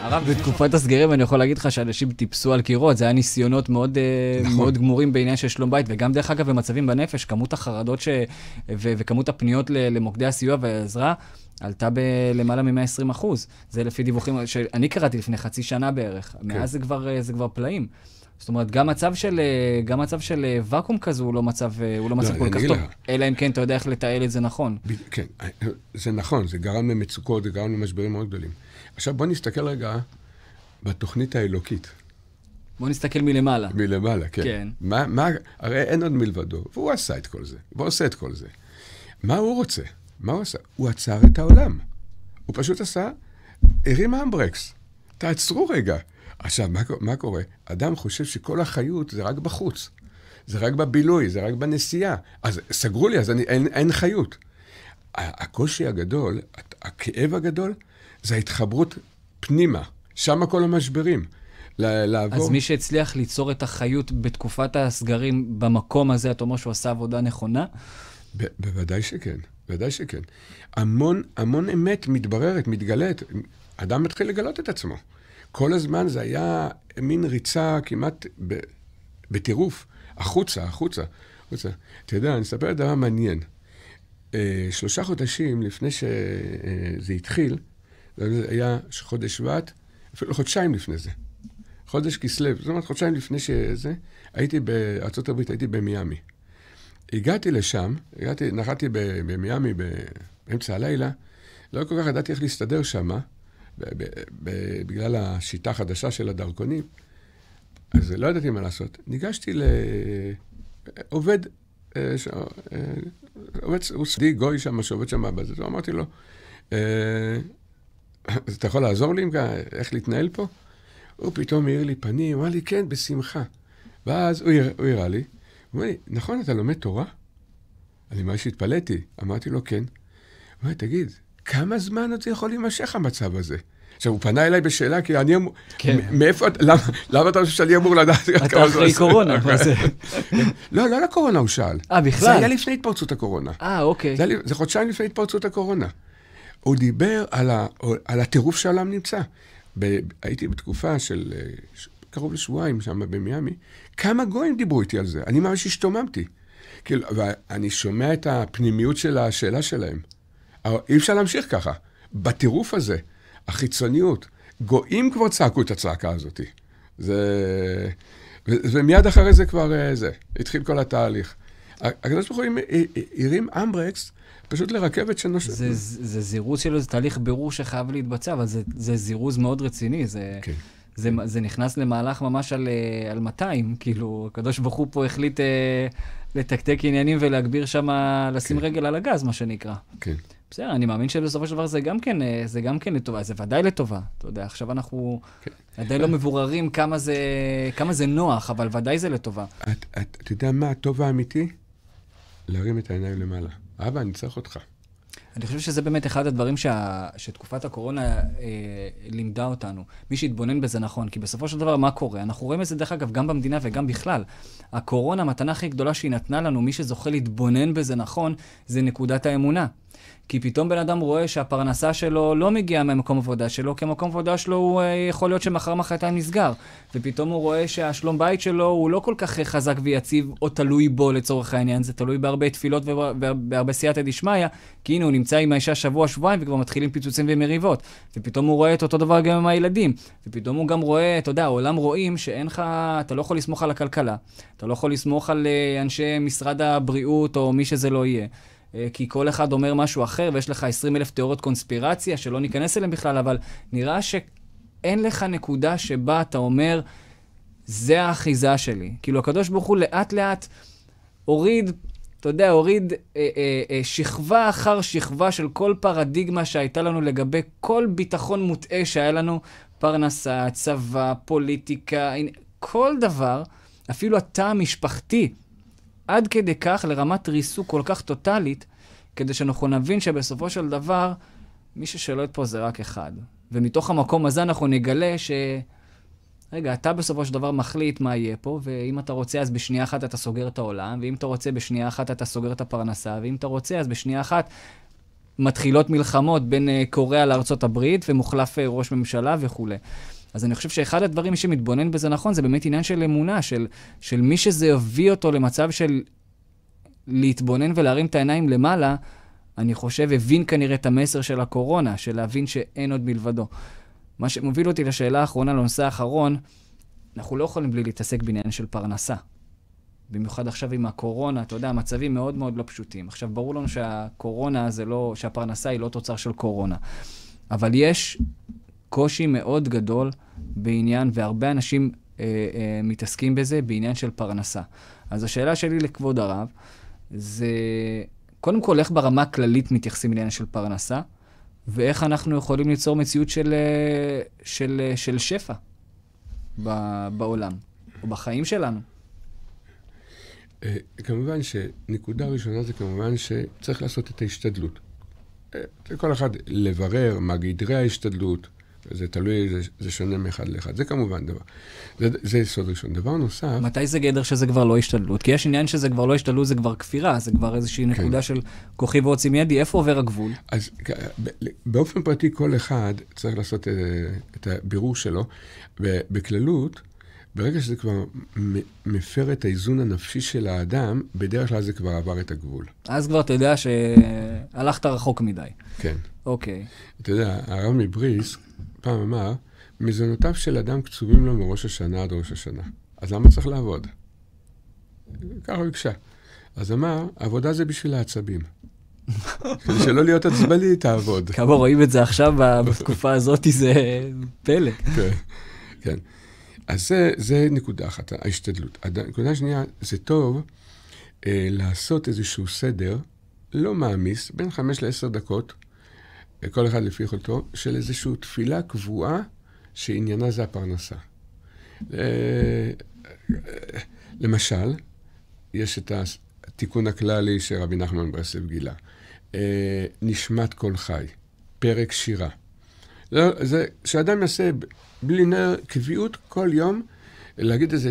הרב, בתקופת הסגרים אני יכול להגיד לך שאנשים טיפסו על קירות, זה היה ניסיונות מאוד, אה, נכון. מאוד גמורים בעניין של שלום בית, וגם דרך אגב במצבים בנפש, כמות החרדות ש... ו... וכמות הפניות למוקדי הסיוע והעזרה. עלתה בלמעלה מ-120 אחוז. זה לפי דיווחים שאני קראתי לפני חצי שנה בערך. כן. מאז זה כבר, אה, זה כבר פלאים. זאת אומרת, גם מצב של, אה, גם מצב של ואקום כזה הוא לא מצב, הוא לא, לא מצב לא, כל כך לה... טוב, אלא אם כן אתה יודע איך לתעל את זה נכון. ב- כן, זה נכון, זה גרם למצוקות, זה גרם למשברים מאוד גדולים. עכשיו בוא נסתכל רגע בתוכנית האלוקית. בוא נסתכל מלמעלה. מלמעלה, כן. כן. מה, מה, הרי אין עוד מלבדו, והוא עשה את כל זה, והוא עושה את כל זה. מה הוא רוצה? מה הוא עשה? הוא עצר את העולם. הוא פשוט עשה, הרים המברקס. תעצרו רגע. עכשיו, מה, מה קורה? אדם חושב שכל החיות זה רק בחוץ. זה רק בבילוי, זה רק בנסיעה. אז סגרו לי, אז אני, אין, אין חיות. הקושי הגדול, הכאב הגדול, זה ההתחברות פנימה, שם כל המשברים. לעבור. אז מי שהצליח ליצור את החיות בתקופת הסגרים במקום הזה, אתה אומר שהוא עשה עבודה נכונה? ב- בוודאי שכן, בוודאי שכן. המון, המון אמת מתבררת, מתגלית. אדם מתחיל לגלות את עצמו. כל הזמן זה היה מין ריצה כמעט ב- בטירוף, החוצה, החוצה, החוצה. אתה יודע, אני אספר דבר מעניין. אה, שלושה חודשים לפני שזה התחיל, זה היה חודש שבט, אפילו חודשיים לפני זה. חודש כסלו, זאת אומרת חודשיים לפני שזה, הייתי בארצות הברית, הייתי במיאמי. הגעתי לשם, הגעתי, נחתי במיאמי באמצע הלילה, לא כל כך ידעתי איך להסתדר שם, בגלל השיטה החדשה של הדרכונים, אז לא ידעתי מה לעשות. ניגשתי לעובד, עובד, הוא אה, אה, סדי גוי שם, שעובד שם בזה, אמרתי לו, אה, אז אתה יכול לעזור לי עם איך להתנהל פה? הוא פתאום העיר לי פנים, הוא אמר לי, כן, בשמחה. ואז הוא, הוא הראה לי, הוא אמר לי, נכון, אתה לומד תורה? אני ממש התפלאתי, אמרתי לו, כן. הוא אמר לי, תגיד, כמה זמן עוד זה יכול להימשך המצב הזה? עכשיו, הוא פנה אליי בשאלה, כי אני אמור... כן. מאיפה, אתה... למה, למה אתה חושב שאני אמור לדעת כמה זמן... אתה אחרי קורונה, מה זה? לא, לא לקורונה הוא שאל. אה, בכלל? זה היה לפני התפרצות הקורונה. אה, אוקיי. זה, היה, זה חודשיים לפני התפרצות הקורונה. הוא דיבר על, ה, על הטירוף שהעולם נמצא. ב, הייתי בתקופה של אה, ש, קרוב לשבועיים שם במיאמי, כמה גויים דיברו איתי על זה. אני ממש השתוממתי. כאילו, ואני שומע את הפנימיות של השאלה שלהם. אה, אי אפשר להמשיך ככה. בטירוף הזה, החיצוניות, גויים כבר צעקו את הצעקה הזאת. זה... ו, ומיד אחרי זה כבר אה, זה, התחיל כל התהליך. הקדוש ברוך הוא הרים אמברקס פשוט לרכבת שנושבת. זה, זה, זה זירוז שלו, זה תהליך בירור שחייב להתבצע, אבל זה, זה זירוז מאוד רציני. זה, כן. זה, זה נכנס למהלך ממש על, אה, על 200, כאילו, הקדוש ברוך הוא פה החליט אה, לתקתק עניינים ולהגביר שם, לשים כן. רגל על הגז, מה שנקרא. כן. בסדר, אני מאמין שבסופו של דבר זה גם כן, אה, זה גם כן לטובה, זה ודאי לטובה. אתה יודע, עכשיו אנחנו כן. עדיין לא מבוררים כמה זה, כמה זה נוח, אבל ודאי זה לטובה. אתה את, את יודע מה הטוב האמיתי? להרים את העיניים למעלה. אבא, אני צריך אותך. אני חושב שזה באמת אחד הדברים שה... שתקופת הקורונה אה, לימדה אותנו. מי שהתבונן בזה נכון, כי בסופו של דבר, מה קורה? אנחנו רואים את זה, דרך אגב, גם במדינה וגם בכלל. הקורונה, המתנה הכי גדולה שהיא נתנה לנו, מי שזוכה להתבונן בזה נכון, זה נקודת האמונה. כי פתאום בן אדם רואה שהפרנסה שלו לא מגיעה ממקום עבודה שלו, כי מקום עבודה שלו הוא אה, יכול להיות שמחר מחרתיים נסגר. ופתאום הוא רואה שהשלום בית שלו הוא לא כל כך אה, חזק ויציב, או תלוי בו לצורך העניין, זה תלוי בהרבה תפילות ובהרבה סייעתא דשמיא, כי הנה הוא נמצא עם האישה שבוע-שבועיים וכבר מתחילים פיצוצים ומריבות. ופתאום הוא רואה את אותו דבר גם עם הילדים. ופתאום הוא גם רואה, אתה יודע, העולם רואים שאין לך, אתה לא יכול לסמוך על הכלכלה, אתה לא יכול לסמוך על אה, אנשי משרד הבריאות או מי שזה לא יהיה. אה, כי כל אחד אומר משהו אחר, ויש לך 20 אלף תיאוריות קונספירציה, שלא ניכנס אליהן בכלל, אבל נראה שאין לך נקודה שבה אתה אומר, זה האחיזה שלי. כאילו, הקדוש ברוך הוא לאט-לאט הוריד, אתה יודע, הוריד אה, אה, אה, שכבה אחר שכבה של כל פרדיגמה שהייתה לנו לגבי כל ביטחון מוטעה שהיה לנו, פרנסה, צבא, פוליטיקה, כל דבר, אפילו התא המשפחתי. עד כדי כך לרמת ריסוק כל כך טוטאלית, כדי שאנחנו נבין שבסופו של דבר, מי ששולט פה זה רק אחד. ומתוך המקום הזה אנחנו נגלה ש... רגע, אתה בסופו של דבר מחליט מה יהיה פה, ואם אתה רוצה אז בשנייה אחת אתה סוגר את העולם, ואם אתה רוצה בשנייה אחת אתה סוגר את הפרנסה, ואם אתה רוצה אז בשנייה אחת מתחילות מלחמות בין אה, קוריאה לארצות הברית, ומוחלף אה, ראש ממשלה וכולי. אז אני חושב שאחד הדברים מי שמתבונן בזה נכון, זה באמת עניין של אמונה, של, של מי שזה הביא אותו למצב של להתבונן ולהרים את העיניים למעלה, אני חושב, הבין כנראה את המסר של הקורונה, של להבין שאין עוד מלבדו. מה שמוביל אותי לשאלה האחרונה, לנושא האחרון, אנחנו לא יכולים בלי להתעסק בעניין של פרנסה. במיוחד עכשיו עם הקורונה, אתה יודע, המצבים מאוד מאוד לא פשוטים. עכשיו, ברור לנו שהקורונה זה לא, שהפרנסה היא לא תוצר של קורונה. אבל יש קושי מאוד גדול בעניין, והרבה אנשים אה, אה, מתעסקים בזה, בעניין של פרנסה. אז השאלה שלי לכבוד הרב, זה קודם כל, איך ברמה הכללית מתייחסים לעניין של פרנסה, ואיך אנחנו יכולים ליצור מציאות של, אה, של, אה, של שפע ב, בעולם, או בחיים שלנו. Uh, כמובן שנקודה ראשונה זה כמובן שצריך לעשות את ההשתדלות. Uh, כל אחד לברר מה גדרי ההשתדלות, זה תלוי, זה, זה שונה מאחד לאחד. זה כמובן דבר. זה, זה יסוד ראשון. דבר נוסף... מתי זה גדר שזה כבר לא השתדלות? כי יש עניין שזה כבר לא השתדלות, זה כבר כפירה, זה כבר איזושהי כן. נקודה של כוחי ועוצים ידי, איפה עובר הגבול? אז באופן פרטי כל אחד צריך לעשות את, אה, את הבירור שלו. בכללות, ברגע שזה כבר מפר את האיזון הנפשי של האדם, בדרך כלל זה כבר עבר את הגבול. אז כבר אתה יודע שהלכת רחוק מדי. כן. אוקיי. Okay. אתה יודע, הרב מבריסק, פעם אמר, מזונותיו של אדם קצובים לו מראש השנה עד ראש השנה. אז למה צריך לעבוד? ככה ביקשה. אז אמר, עבודה זה בשביל העצבים. כדי שלא להיות עצבני, תעבוד. כמה רואים את זה עכשיו, בתקופה הזאת, זה פלא. כן, כן. אז זה, זה נקודה אחת, ההשתדלות. הנקודה השנייה, זה טוב אה, לעשות איזשהו סדר, לא מעמיס, בין חמש לעשר דקות, כל אחד לפי יכולתו, של איזושהי תפילה קבועה שעניינה זה הפרנסה. אה, למשל, יש את התיקון הכללי שרבי נחמן ברסלב גילה. אה, נשמת כל חי, פרק שירה. לא, זה שאדם יעשה בלי נר קביעות כל יום, להגיד איזו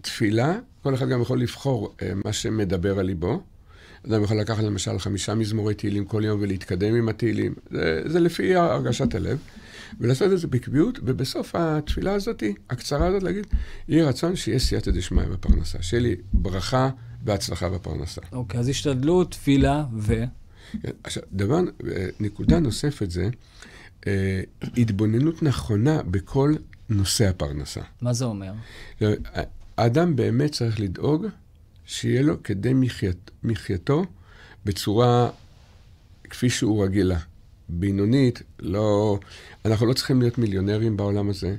תפילה, כל אחד גם יכול לבחור אה, מה שמדבר על ליבו. אדם יכול לקחת למשל חמישה מזמורי תהילים כל יום ולהתקדם עם התהילים. זה, זה לפי הרגשת הלב. ולעשות את זה בקביעות, ובסוף התפילה הזאת, הקצרה הזאת, להגיד, יהי רצון שיהיה סייעתא דשמיא בפרנסה. שיהיה לי ברכה והצלחה בפרנסה. אוקיי, okay, אז השתדלות, תפילה ו... כן, עכשיו, דבר, נקודה נוספת זה אה, התבוננות נכונה בכל נושא הפרנסה. מה זה אומר? אה, האדם באמת צריך לדאוג שיהיה לו כדי מחיית, מחייתו בצורה כפי שהוא רגילה, בינונית, לא... אנחנו לא צריכים להיות מיליונרים בעולם הזה.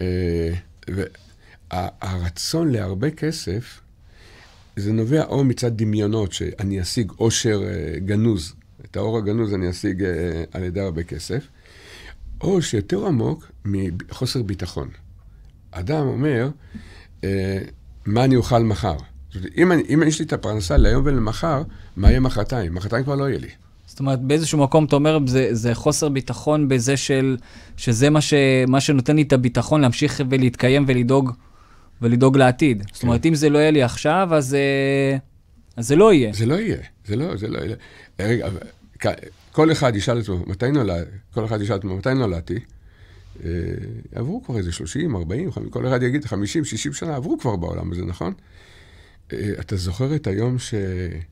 אה, והרצון להרבה כסף, זה נובע או מצד דמיונות, שאני אשיג עושר אה, גנוז, את האור הגנוז אני אשיג אה, על ידי הרבה כסף, או שיותר עמוק מחוסר ביטחון. אדם אומר, מה אני אוכל מחר? אם, אני, אם יש לי את הפרנסה ליום ולמחר, מה יהיה מחרתיים? מחרתיים כבר לא יהיה לי. זאת אומרת, באיזשהו מקום אתה אומר, זה, זה חוסר ביטחון בזה של, שזה מה, ש, מה שנותן לי את הביטחון להמשיך ולהתקיים ולדאוג, ולדאוג לעתיד. כן. זאת אומרת, כן. אם זה לא יהיה לי עכשיו, אז, אה, אז זה לא יהיה. זה לא יהיה, זה לא, זה לא יהיה. רגע, כל אחד ישאל אותו, מתי נולדתי? כל אחד ישאל אותו, מתי נולדתי? אה, עברו כבר איזה 30, 40, 50, כל אחד יגיד 50, 60 שנה עברו כבר בעולם הזה, נכון? אה, אתה זוכר את היום שגבעת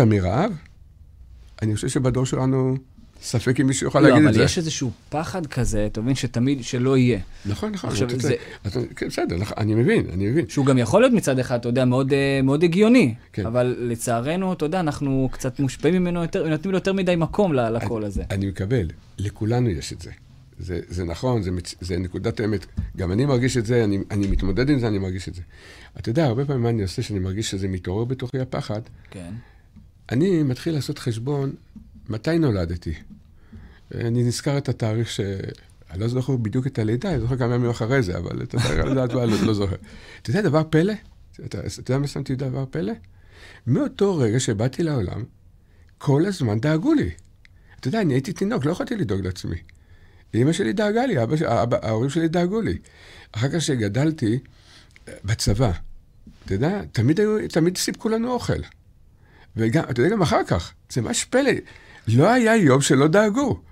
אה, אה, מרעב? אני חושב שבדור שלנו ספק אם מישהו יוכל לא, להגיד את זה. לא, אבל יש איזשהו פחד כזה, אתה מבין, שתמיד, שלא יהיה. נכון, נכון. עכשיו, זה... אתה, כן, בסדר, אני מבין, אני מבין. שהוא גם יכול להיות מצד אחד, אתה יודע, מאוד, מאוד הגיוני, כן. אבל לצערנו, אתה יודע, אנחנו קצת מושפעים ממנו יותר, נותנים לו יותר מדי מקום לקול הזה. אני מקבל, לכולנו יש את זה. זה, זה נכון, זה, מצ... זה נקודת אמת. גם אני מרגיש את זה, אני, אני מתמודד עם זה, אני מרגיש את זה. אתה יודע, הרבה פעמים מה אני עושה, שאני מרגיש שזה מתעורר בתוכי הפחד, כן. אני מתחיל לעשות חשבון מתי נולדתי. אני נזכר את התאריך ש... אני לא זוכר בדיוק את הלידה, אני זוכר כמה ימים אחרי זה, אבל את התאריך לדעת לא מה, לא זוכר. אתה יודע דבר פלא? אתה, אתה יודע מה שמתי דבר פלא? מאותו רגע שבאתי לעולם, כל הזמן דאגו לי. אתה יודע, אני הייתי תינוק, לא יכולתי לדאוג לעצמי. אימא שלי דאגה לי, אבא, אבא, ההורים שלי דאגו לי. אחר כך שגדלתי אה, בצבא, אתה יודע, תמיד, היו, תמיד סיפקו לנו אוכל. וגם, אתה יודע, גם אחר כך, זה ממש פלא. לא היה יום שלא דאגו.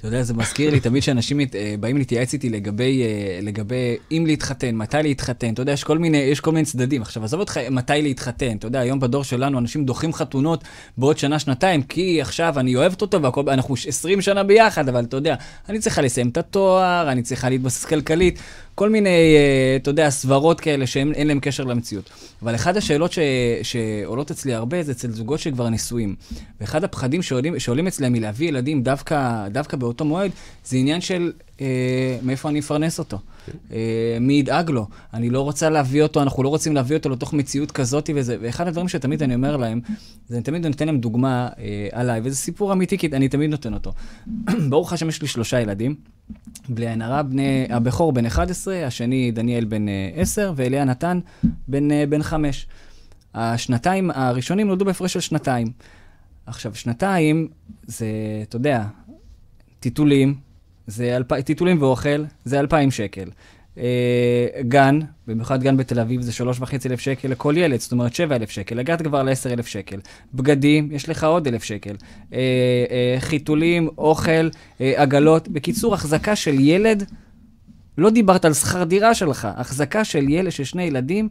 אתה יודע, זה מזכיר לי תמיד שאנשים אה, באים להתייעץ איתי לגבי, אה, לגבי אם להתחתן, מתי להתחתן. אתה יודע, יש כל מיני, יש כל מיני צדדים. עכשיו, עזוב אותך מתי להתחתן. אתה יודע, היום בדור שלנו אנשים דוחים חתונות בעוד שנה, שנתיים, כי עכשיו אני אוהבת אותו והכל, אנחנו 20 שנה ביחד, אבל אתה יודע, אני צריכה לסיים את התואר, אני צריכה להתבסס כלכלית. כל מיני, אה, אתה יודע, סברות כאלה שאין להם קשר למציאות. אבל אחת השאלות ש, שעולות אצלי הרבה זה אצל זוגות שכבר נשואים. ואחד הפחדים שעולים, שעולים אצלם מלהביא ילדים דווקא, דווקא באותו מועד, זה עניין של אה, מאיפה אני אפרנס אותו? אה, מי ידאג לו? אני לא רוצה להביא אותו, אנחנו לא רוצים להביא אותו לתוך מציאות כזאת וזה. ואחד הדברים שתמיד אני אומר להם, זה אני תמיד נותן להם דוגמה אה, עליי, וזה סיפור אמיתי, כי אני תמיד נותן אותו. ברוך השם, יש לי שלושה ילדים. בלי עין הרע, הבכור בן 11, השני דניאל בן 10, ואליה נתן בן, בן 5. השנתיים הראשונים נולדו בהפרש של שנתיים. עכשיו, שנתיים זה, אתה יודע, טיטולים, זה אלפ... טיטולים ואוכל, זה 2,000 שקל. אה, גן, במיוחד גן בתל אביב, זה 3,500 שקל לכל ילד, זאת אומרת 7,000 שקל, הגעת כבר ל-10,000 שקל. בגדים, יש לך עוד 1,000 שקל. אה, אה, חיתולים, אוכל, אה, עגלות. בקיצור, החזקה של ילד, לא דיברת על שכר דירה שלך, החזקה של ילד, של שני ילדים,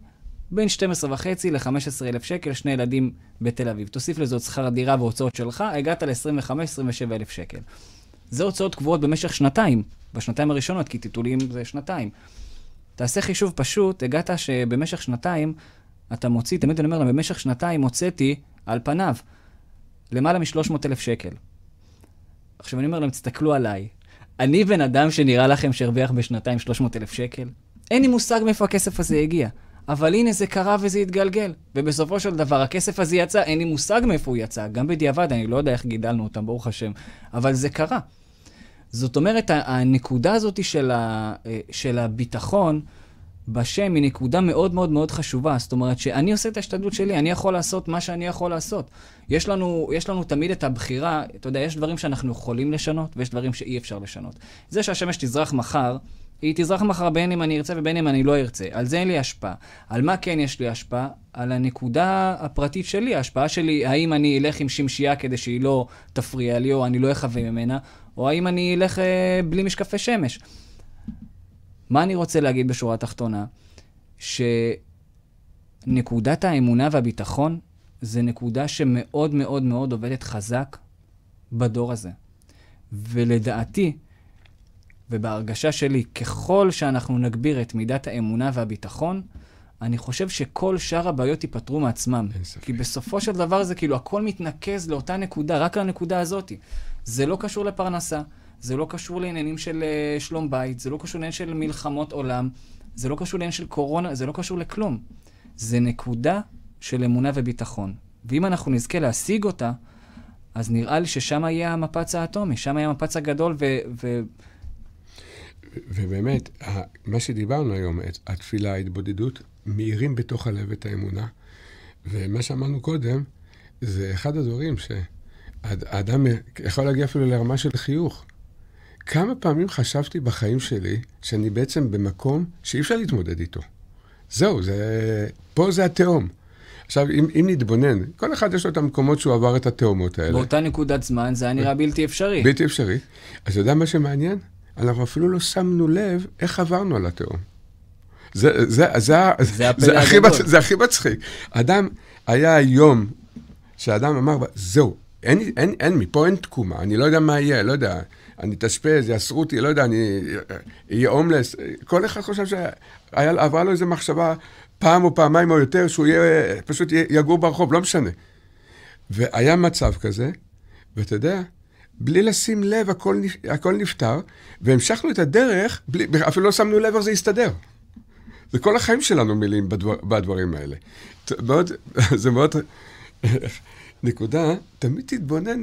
בין 12.5 ל-15,000 שקל, שני ילדים בתל אביב. תוסיף לזה עוד שכר דירה והוצאות שלך, הגעת ל-25-27,000 שקל. זה הוצאות קבועות במשך שנתיים, בשנתיים הראשונות, כי טיטולים זה שנתיים. תעשה חישוב פשוט, הגעת שבמשך שנתיים אתה מוציא, תמיד אני אומר לה, במשך שנתיים הוצאתי, על פניו, למעלה מ-300,000 שקל. עכשיו אני אומר להם, תסתכלו עליי. אני בן אדם שנראה לכם שהרוויח בשנתיים 300,000 שקל? אין לי מושג מאיפה הכסף הזה הגיע. אבל הנה זה קרה וזה התגלגל. ובסופו של דבר, הכסף הזה יצא, אין לי מושג מאיפה הוא יצא. גם בדיעבד, אני לא יודע איך גידלנו אותם, ברוך השם. אבל זה קרה. זאת אומרת, הנקודה הזאת של, ה, אה, של הביטחון בשם היא נקודה מאוד מאוד מאוד חשובה. זאת אומרת, שאני עושה את ההשתדלות שלי, אני יכול לעשות מה שאני יכול לעשות. יש לנו, יש לנו תמיד את הבחירה, אתה יודע, יש דברים שאנחנו יכולים לשנות, ויש דברים שאי אפשר לשנות. זה שהשמש תזרח מחר, היא תזרח מחר בין אם אני ארצה ובין אם אני לא ארצה. על זה אין לי השפעה. על מה כן יש לי השפעה? על הנקודה הפרטית שלי, ההשפעה שלי, האם אני אלך עם שמשייה כדי שהיא לא תפריע לי, או אני לא אחווה ממנה, או האם אני אלך אה, בלי משקפי שמש. מה אני רוצה להגיד בשורה התחתונה? שנקודת האמונה והביטחון זה נקודה שמאוד מאוד מאוד עובדת חזק בדור הזה. ולדעתי, ובהרגשה שלי, ככל שאנחנו נגביר את מידת האמונה והביטחון, אני חושב שכל שאר הבעיות ייפתרו מעצמם. אין ספק. כי בסופו של דבר זה כאילו הכל מתנקז לאותה נקודה, רק לנקודה הזאת. זה לא קשור לפרנסה, זה לא קשור לעניינים של uh, שלום בית, זה לא קשור לעניין של מלחמות עולם, זה לא קשור לעניין של קורונה, זה לא קשור לכלום. זה נקודה של אמונה וביטחון. ואם אנחנו נזכה להשיג אותה, אז נראה לי ששם יהיה המפץ האטומי, שם יהיה המפץ הגדול, ו... ו... ובאמת, מה שדיברנו היום, התפילה, ההתבודדות, מאירים בתוך הלב את האמונה. ומה שאמרנו קודם, זה אחד הדברים ש... האדם יכול להגיע אפילו לרמה של חיוך. כמה פעמים חשבתי בחיים שלי שאני בעצם במקום שאי אפשר להתמודד איתו. זהו, זה... פה זה התהום. עכשיו, אם, אם נתבונן, כל אחד יש לו את המקומות שהוא עבר את התהומות האלה. באותה נקודת זמן זה היה נראה בלתי אפשרי. בלתי אפשרי. אז אתה יודע מה שמעניין? אנחנו אפילו לא שמנו לב איך עברנו על התהום. זה, זה, זה, זה, זה, הכי, זה הכי מצחיק. אדם, היה יום שאדם אמר, זהו, אין, אין, אין, מפה אין תקומה, אני לא יודע מה יהיה, לא יודע, אני אתאשפז, יאסרו אותי, לא יודע, אני אהיה אה, הומלס. כל אחד חושב שעברה לו איזו מחשבה פעם או פעמיים או יותר, שהוא יהיה, פשוט יגור ברחוב, לא משנה. והיה מצב כזה, ואתה יודע, בלי לשים לב, הכל, הכל נפתר, והמשכנו את הדרך, בלי, אפילו לא שמנו לב איך זה הסתדר. זה כל החיים שלנו מילים בדבר, בדברים האלה. מאוד, זה מאוד... נקודה, תמיד תתבונן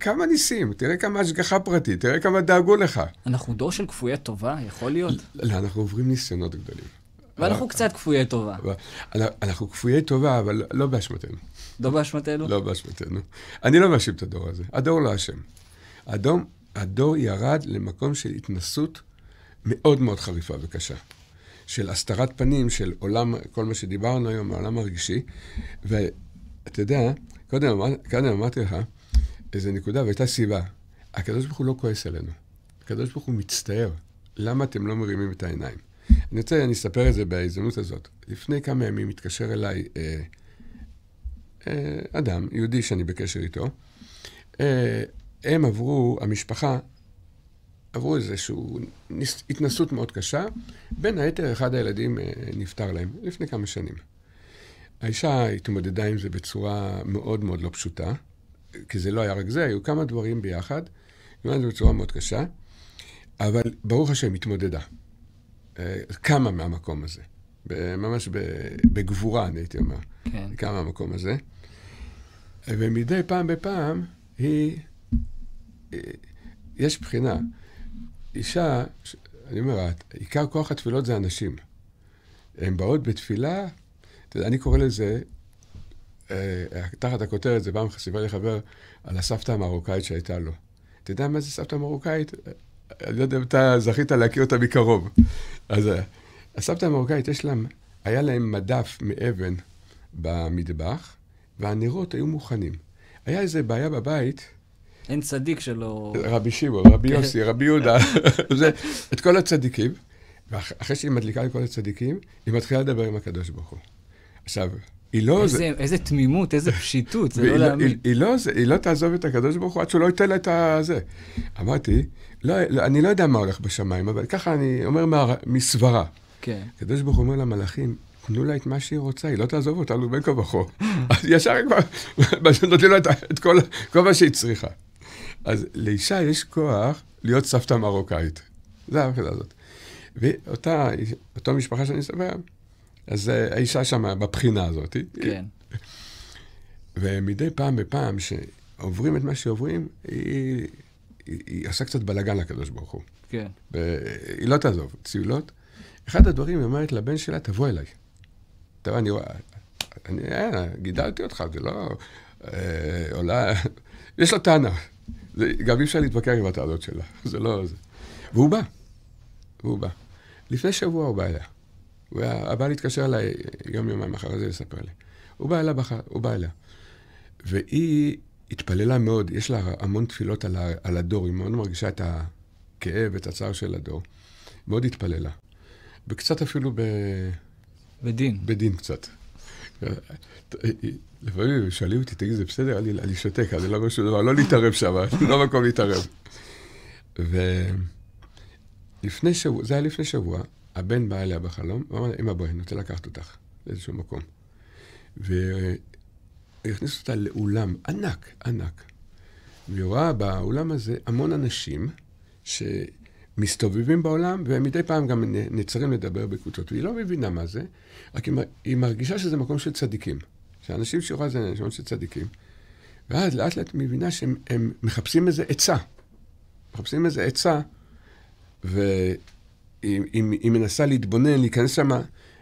כמה ניסים, תראה כמה השגחה פרטית, תראה כמה דאגו לך. אנחנו דור של כפויי טובה, יכול להיות. לא, אנחנו עוברים ניסיונות גדולים. ואנחנו קצת כפויי טובה. אנחנו כפויי טובה, אבל לא באשמתנו. לא באשמתנו? לא באשמתנו. אני לא מאשים את הדור הזה. הדור לא אשם. הדור, הדור ירד למקום של התנסות מאוד מאוד חריפה וקשה. של הסתרת פנים, של עולם, כל מה שדיברנו היום, העולם הרגשי. ואתה יודע, קודם קודם אמרתי לך איזו נקודה, והייתה סיבה. הקדוש ברוך הוא לא כועס עלינו. הקדוש ברוך הוא מצטער. למה אתם לא מרימים את העיניים? אני רוצה, אני אספר את זה בהזדמנות הזאת. לפני כמה ימים התקשר אליי אה, אה, אדם, יהודי שאני בקשר איתו. אה, הם עברו, המשפחה, עברו איזושהי התנסות מאוד קשה. בין היתר, אחד הילדים אה, נפטר להם לפני כמה שנים. האישה התמודדה עם זה בצורה מאוד מאוד לא פשוטה, כי זה לא היה רק זה, היו כמה דברים ביחד. התמודדה בצורה מאוד קשה, אבל ברוך השם, התמודדה. קמה אה, מהמקום הזה. ממש בגבורה, אני הייתי אומר. כן. קמה מהמקום הזה. ומדי פעם בפעם, היא... אה, יש בחינה. אישה, אני אומר, עיקר כוח התפילות זה הנשים. הן באות בתפילה יודע, אני קורא לזה, אה, אה, תחת הכותרת, זה בא מחשיבה לחבר על הסבתא המרוקאית שהייתה לו. אתה יודע מה זה סבתא מרוקאית? אני לא יודע אם אתה זכית להכיר אותה מקרוב. אז אה, הסבתא המרוקאית, יש להם, היה להם מדף מאבן במטבח, והנרות היו מוכנים. היה איזה בעיה בבית. אין צדיק שלא... רבי שיבו, רבי כן. יוסי, רבי יהודה, זה, את כל הצדיקים. ואחרי שהיא מדליקה את כל הצדיקים, היא מתחילה לדבר עם הקדוש ברוך הוא. עכשיו, היא לא... איזה, זה... איזה תמימות, איזה פשיטות, זה לא, לא- להאמין. היא, היא, לא, היא לא תעזוב את הקדוש ברוך הוא עד שהוא לא ייתן לה את הזה. אמרתי, לא, לא, אני לא יודע מה הולך בשמיים, אבל ככה אני אומר מה, מסברה. כן. הקדוש ברוך הוא אומר למלאכים, תנו לה את מה שהיא רוצה, היא לא תעזוב אותנו בין כה וכה. אז ישר כבר נותנים לה את כל, כל מה שהיא צריכה. אז לאישה יש כוח להיות סבתא מרוקאית. זה ההבחנה הזאת. ואותה אותה משפחה שאני מספר, אז אה, האישה שם בבחינה הזאת. כן. ומדי פעם בפעם שעוברים את מה שעוברים, היא, היא, היא עושה קצת בלאגן לקדוש ברוך הוא. כן. והיא לא תעזוב, ציולות. אחד הדברים, היא אומרת לבן שלה, תבוא אליי. אתה אני רואה, אני, אה, גידלתי אותך, זה לא... אה, עולה... יש לה טענה. זה, גם אי אפשר להתווכח עם הטענות שלה, זה לא... זה. והוא בא. והוא בא. לפני שבוע הוא בא אליה. והבעל התקשר אליי יום יומיים אחר זה לספר לי. הוא בא אליו, בח... הוא בא אליה. והיא התפללה מאוד, יש לה המון תפילות על, ה... על הדור, היא מאוד מרגישה את הכאב, את הצער של הדור. מאוד התפללה. וקצת אפילו ב... בדין. בדין קצת. לפעמים שואלים אותי, תגיד, זה בסדר? אני, אני שותק, אני לא אומר שום דבר, לא להתערב שם, לא מקום להתערב. ולפני שבוע, זה היה לפני שבוע, הבן בא אליה בחלום, אמר לה, אמא בואי, אני רוצה לקחת אותך לאיזשהו מקום. והכניס אותה לאולם ענק, ענק. והיא רואה באולם הזה המון אנשים שמסתובבים בעולם, ומדי פעם גם נעצרים לדבר בקבוצות. והיא לא מבינה מה זה, רק היא מרגישה שזה מקום של צדיקים. שאנשים שהיא זה אנשים של צדיקים. ואז לאט לאט מבינה שהם מחפשים איזה עצה. מחפשים איזה עצה, ו... היא, היא, היא מנסה להתבונן, להיכנס שמה,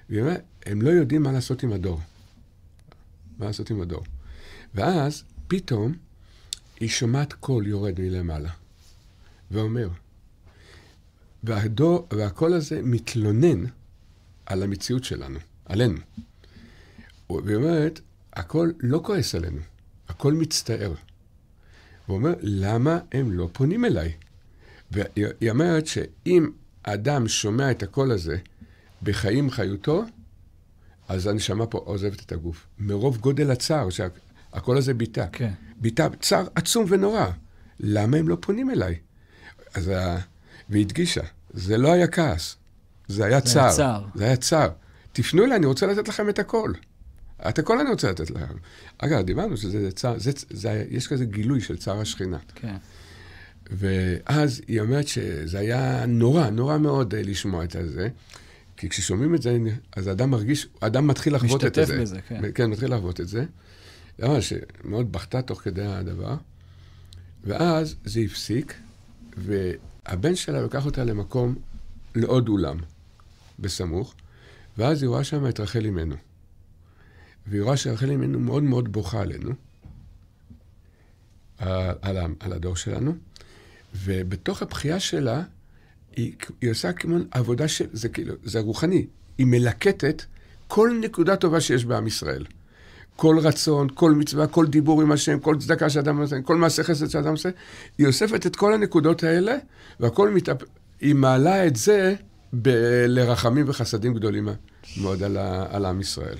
והיא אומרת, הם לא יודעים מה לעשות עם הדור. מה לעשות עם הדור. ואז, פתאום, היא שומעת קול יורד מלמעלה, ואומר, והדור, והקול הזה מתלונן על המציאות שלנו, עלינו. והיא אומרת, הקול לא כועס עלינו, הקול מצטער. הוא אומר, למה הם לא פונים אליי? והיא אומרת שאם אדם שומע את הקול הזה בחיים חיותו, אז הנשמה פה עוזבת את הגוף. מרוב גודל הצער שהקול הזה ביטא. כן. ביטא צער עצום ונורא. למה הם לא פונים אליי? אז ה... והדגישה, זה לא היה כעס, זה היה זה צער. היה צער. זה היה צער. תפנו אליי, אני רוצה לתת לכם את הכל. את הכל אני רוצה לתת לכם. אגב, דיברנו שזה צער, זה, זה, זה, יש כזה גילוי של צער השכינה. כן. ואז היא אומרת שזה היה נורא, נורא מאוד אה, לשמוע את זה, כי כששומעים את זה, אז האדם מרגיש, האדם מתחיל לחוות את זה. משתתף בזה, כן. כן, מתחיל לחוות את זה. ממש, שמאוד בכתה תוך כדי הדבר. ואז זה הפסיק, והבן שלה לקח אותה למקום, לעוד אולם, בסמוך, ואז היא רואה שם את רחל אמנו. והיא רואה שרחל אמנו מאוד מאוד בוכה עלינו, על, על, על הדור שלנו. ובתוך הבחייה שלה, היא, היא עושה כמו עבודה של, זה כאילו, זה רוחני. היא מלקטת כל נקודה טובה שיש בעם ישראל. כל רצון, כל מצווה, כל דיבור עם השם, כל צדקה שאדם עושה, כל מעשה חסד שאדם עושה. היא אוספת את כל הנקודות האלה, והכל מתאפ... היא מעלה את זה ב... לרחמים וחסדים גדולים מאוד על, ה... על עם ישראל.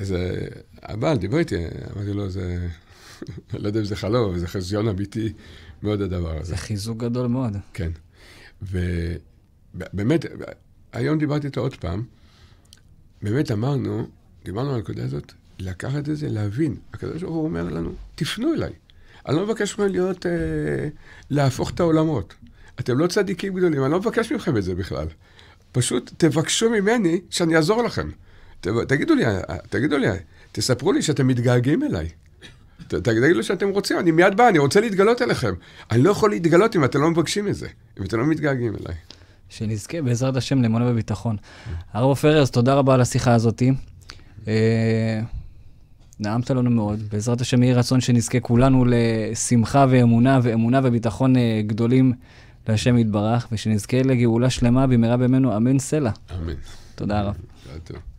זה... הבעל דיבר איתי, אמרתי לו, זה... לא יודע אם זה חלום, זה חזיון אמיתי. מאוד הדבר הזה. זה חיזוק גדול מאוד. כן. ובאמת, היום דיברתי איתו עוד פעם, באמת אמרנו, דיברנו על הנקודה הזאת, לקחת את זה, להבין. הקדוש ברוך הוא אומר לנו, תפנו אליי. אני לא מבקש מכם להיות, אה, להפוך את העולמות. אתם לא צדיקים גדולים, אני לא מבקש מכם את זה בכלל. פשוט תבקשו ממני שאני אעזור לכם. ת, תגידו לי, תגידו לי, תספרו לי שאתם מתגעגעים אליי. תגידו שאתם רוצים, אני מיד בא, אני רוצה להתגלות אליכם. אני לא יכול להתגלות אם אתם לא מבקשים את זה, אם אתם לא מתגעגעים אליי. שנזכה בעזרת השם לאמונה וביטחון. הרב פררס, תודה רבה על השיחה הזאת. אה, נעמת לנו מאוד. בעזרת השם יהי רצון שנזכה כולנו לשמחה ואמונה, ואמונה וביטחון אה, גדולים להשם יתברך, ושנזכה לגאולה שלמה במהרה בימינו, אמן סלע. אמן. תודה רבה. תודה רב.